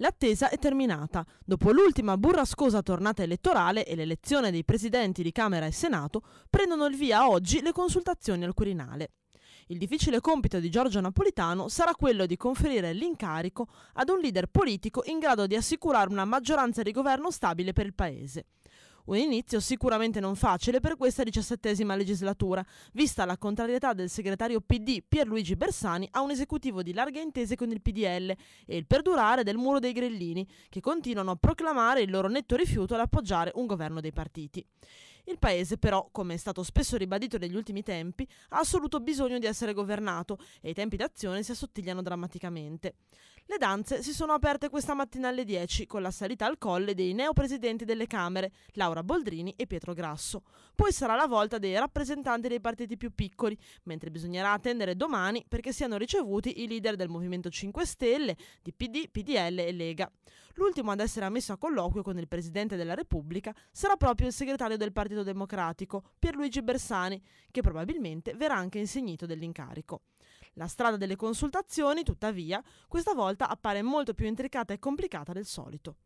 L'attesa è terminata. Dopo l'ultima burrascosa tornata elettorale e l'elezione dei presidenti di Camera e Senato, prendono il via oggi le consultazioni al Quirinale. Il difficile compito di Giorgio Napolitano sarà quello di conferire l'incarico ad un leader politico in grado di assicurare una maggioranza di governo stabile per il Paese. Un inizio sicuramente non facile per questa diciassettesima legislatura, vista la contrarietà del segretario PD Pierluigi Bersani a un esecutivo di larghe intese con il PDL e il perdurare del muro dei grellini, che continuano a proclamare il loro netto rifiuto ad appoggiare un governo dei partiti. Il paese però, come è stato spesso ribadito negli ultimi tempi, ha assoluto bisogno di essere governato e i tempi d'azione si assottigliano drammaticamente. Le danze si sono aperte questa mattina alle 10 con la salita al colle dei neopresidenti delle Camere, Laura Boldrini e Pietro Grasso. Poi sarà la volta dei rappresentanti dei partiti più piccoli, mentre bisognerà attendere domani perché siano ricevuti i leader del Movimento 5 Stelle, di PD, PDL e Lega. L'ultimo ad essere ammesso a colloquio con il Presidente della Repubblica sarà proprio il segretario del partito Partito Democratico, Pierluigi Bersani, che probabilmente verrà anche insignito dell'incarico. La strada delle consultazioni, tuttavia, questa volta appare molto più intricata e complicata del solito.